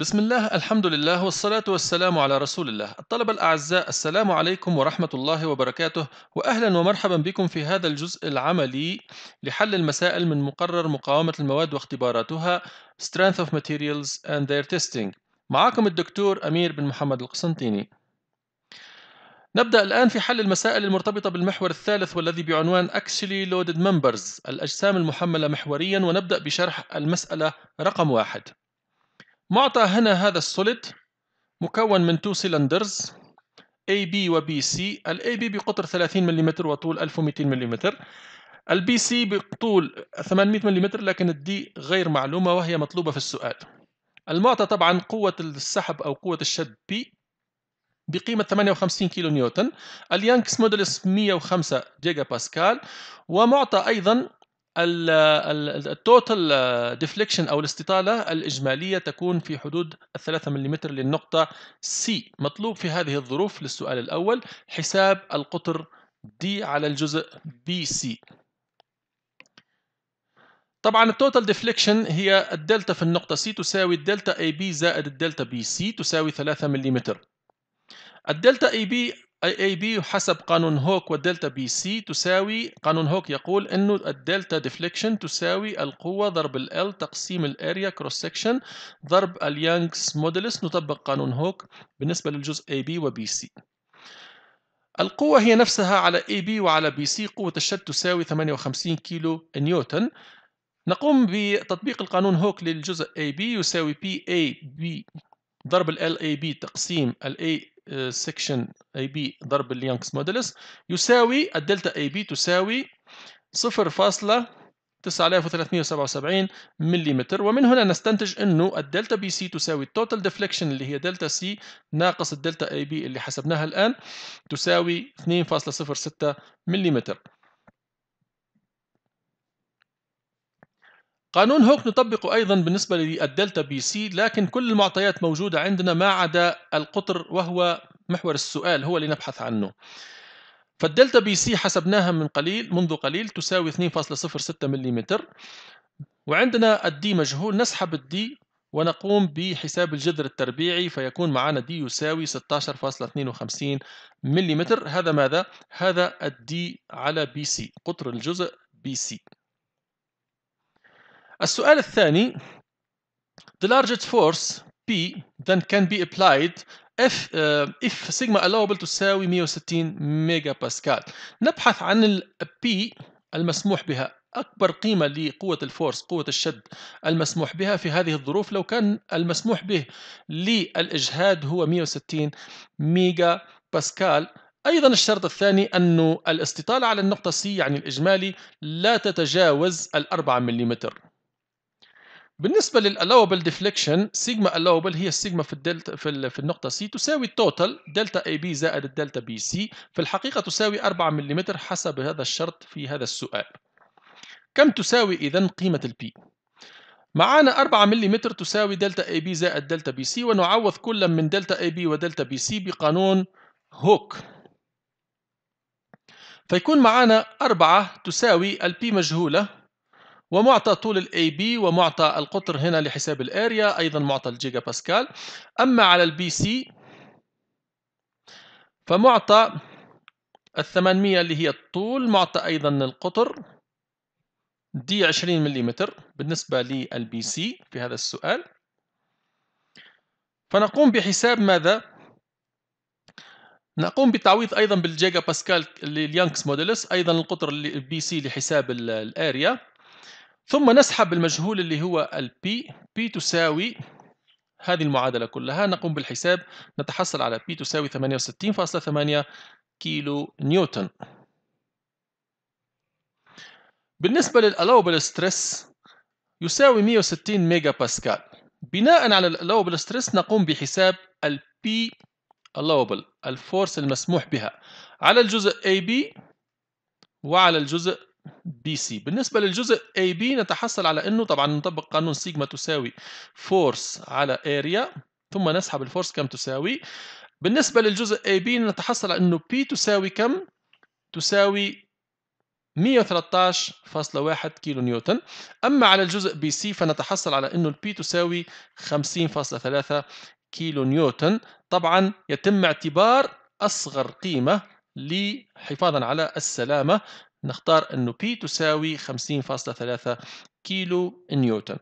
بسم الله الحمد لله والصلاة والسلام على رسول الله الطلبة الأعزاء السلام عليكم ورحمة الله وبركاته وأهلا ومرحبا بكم في هذا الجزء العملي لحل المسائل من مقرر مقاومة المواد واختباراتها Strength of Materials and Their Testing معكم الدكتور أمير بن محمد القسنطيني نبدأ الآن في حل المسائل المرتبطة بالمحور الثالث والذي بعنوان Actually Loaded Members الأجسام المحملة محوريا ونبدأ بشرح المسألة رقم واحد معطى هنا هذا السوليد مكون من تو سيلندرز اي بي و سي الاي بي بقطر 30 ملم وطول 1200 ملم البي سي بطول 800 ملم لكن الدي غير معلومة وهي مطلوبة في السؤال المعطى طبعا قوة السحب أو قوة الشد بي بقيمة 58 كيلو نيوتن اليانكس موديلس 105 جيجا باسكال ومعطى أيضا التوتال ديفليكشن آه، او الاستطاله الاجماليه تكون في حدود 3 ملم للنقطه سي مطلوب في هذه الظروف للسؤال الاول حساب القطر دي على الجزء بي سي طبعا التوتال ديفليكشن هي الدلتا في النقطه سي تساوي الدلتا اي بي زائد الدلتا بي سي تساوي 3 ملم الدلتا اي بي اي اي بي حسب قانون هوك والدلتا بي سي تساوي قانون هوك يقول انه الدلتا ديفليكشن تساوي القوه ضرب ال تقسيم الاريا كروس سكشن ضرب اليانجز موديلس نطبق قانون هوك بالنسبه للجزء اي بي وبي سي القوة هي نفسها على اي بي وعلى بي سي قوة الشد تساوي 58 كيلو نيوتن نقوم بتطبيق القانون هوك للجزء اي بي يساوي بي اي بي ضرب ال اي بي تقسيم ال سكشن اي بي ضرب اليانكس مودلس يساوي الدلتا اي بي تساوي 0.9377 ملم ومن هنا نستنتج انه الدلتا بي سي تساوي التوتال ديفليكشن اللي هي دلتا سي ناقص الدلتا اي بي اللي حسبناها الان تساوي 2.06 ملم قانون هوك نطبقه أيضا بالنسبة للدلتا بي سي لكن كل المعطيات موجودة عندنا ما عدا القطر وهو محور السؤال هو اللي نبحث عنه فالدلتا بي سي حسبناها من قليل منذ قليل تساوي 2.06 ملم وعندنا الدي مجهول نسحب الدي ونقوم بحساب الجذر التربيعي فيكون معنا دي يساوي 16.52 ملم هذا ماذا؟ هذا الدي على بي سي قطر الجزء بي سي السؤال الثاني The largest force P then can be applied if uh, if sigma allowable تساوي 160 ميجا باسكال نبحث عن ال P المسموح بها أكبر قيمة لقوة الفورس قوة الشد المسموح بها في هذه الظروف لو كان المسموح به للإجهاد هو 160 ميجا باسكال أيضا الشرط الثاني أن الاستطالة على النقطة C يعني الإجمالي لا تتجاوز الأربعة مليمتر بالنسبة allowable deflection سيجما allowable هي السيجما في الدلتا في, ال... في النقطة سي تساوي التوتال دلتا اي بي زائد الدلتا بي سي في الحقيقة تساوي 4 ملم حسب هذا الشرط في هذا السؤال. كم تساوي إذا قيمة البي؟ معانا 4 ملم تساوي دلتا اي بي زائد دلتا بي سي ونعوض كل من دلتا اي بي ودلتا بي سي بقانون هوك. فيكون معانا 4 تساوي البي مجهولة ومعطى طول الاي بي ومعطى القطر هنا لحساب الاريا ايضا معطى الجيجا باسكال اما على البي سي فمعطى ال 800 اللي هي الطول معطى ايضا القطر دي 20 ملم بالنسبه للبي سي في هذا السؤال فنقوم بحساب ماذا نقوم بتعويض ايضا بالجيجا باسكال لليانكس موديلس ايضا القطر البي سي لحساب الاريا ثم نسحب المجهول اللي هو ال P P تساوي هذه المعادلة كلها نقوم بالحساب نتحصل على P تساوي 68.8 كيلو نيوتن بالنسبة للألوبل ستريس يساوي 160 ميجا باسكال بناء على الألوبل ستريس نقوم بحساب ال P allowable الفورس المسموح بها على الجزء AB وعلى الجزء بي سي بالنسبة للجزء اي بي نتحصل على أنه طبعا نطبق قانون سيجما تساوي فورس على اريا ثم نسحب الفورس كم تساوي بالنسبة للجزء اي بي نتحصل على أنه بي تساوي كم تساوي 113.1 كيلو نيوتن أما على الجزء بي سي فنتحصل على أنه البي تساوي 50.3 كيلو نيوتن طبعا يتم اعتبار أصغر قيمة لحفاظا على السلامة نختار أنه P تساوي 50.3 كيلو نيوتن